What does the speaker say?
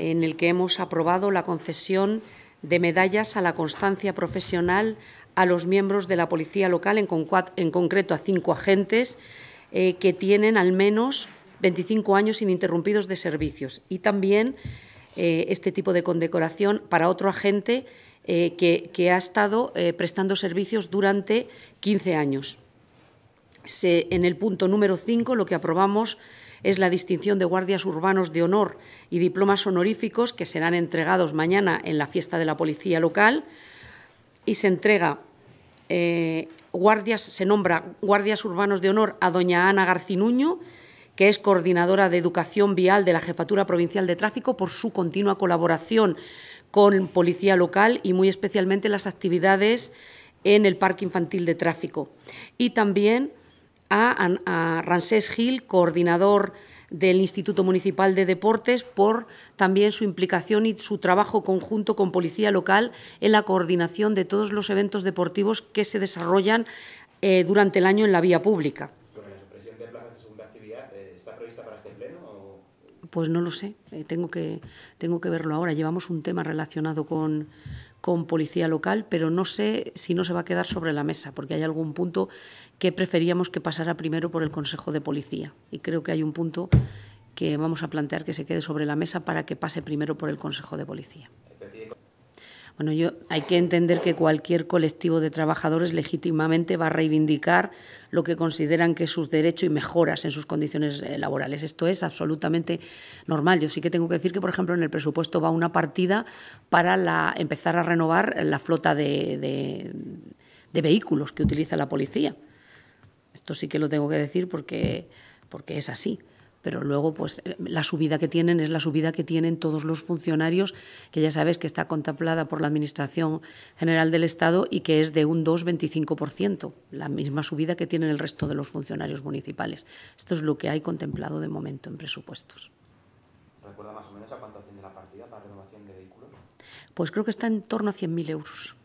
en el que hemos aprobado la concesión de medallas a la constancia profesional a los miembros de la Policía Local, en, concreto a cinco agentes eh, que tienen al menos 25 años ininterrumpidos de servicios. Y también eh, este tipo de condecoración para otro agente eh, que, ha estado prestando servicios durante 15 años. en el punto número 5 lo que aprobamos es la distinción de guardias urbanos de honor y diplomas honoríficos que serán entregados mañana en la fiesta de la policía local y se entrega eh, guardias, se nombra guardias urbanos de honor a doña Ana Garcinuño, que es coordinadora de educación vial de la Jefatura Provincial de Tráfico por su continua colaboración con policía local y muy especialmente las actividades en el Parque Infantil de Tráfico. Y también a, a Ramsés Gil, coordinador del Instituto Municipal de Deportes por también su implicación y su trabajo conjunto con Policía Local en la coordinación de todos los eventos deportivos que se desarrollan eh, durante el año en la vía pública. Pues no lo sé, eh, tengo, que, tengo que verlo ahora. Llevamos un tema relacionado con, con policía local, pero no sé si no se va a quedar sobre la mesa, porque hay algún punto que preferíamos que pasara primero por el Consejo de Policía. Y creo que hay un punto que vamos a plantear que se quede sobre la mesa para que pase primero por el Consejo de Policía. Bueno, yo hay que entender que cualquier colectivo de trabajadores legítimamente va a reivindicar lo que consideran que es sus derechos y mejoras en sus condiciones eh, laborales. Esto es absolutamente normal. Yo sí que tengo que decir que, por ejemplo, en el presupuesto va una partida para empezar a renovar la flota de, de vehículos que utiliza la policía. Esto sí que lo tengo que decir porque, porque es así pero luego pues eh, la subida que tienen es la subida que tienen todos los funcionarios, que ya sabes que está contemplada por la Administración General del Estado y que es de un 2,25%, la misma subida que tienen el resto de los funcionarios municipales. Esto es lo que hay contemplado de momento en presupuestos. ¿Recuerda más o menos a cuánto asciende la partida para renovación de vehículos? Pues creo que está en torno a 100.000 euros.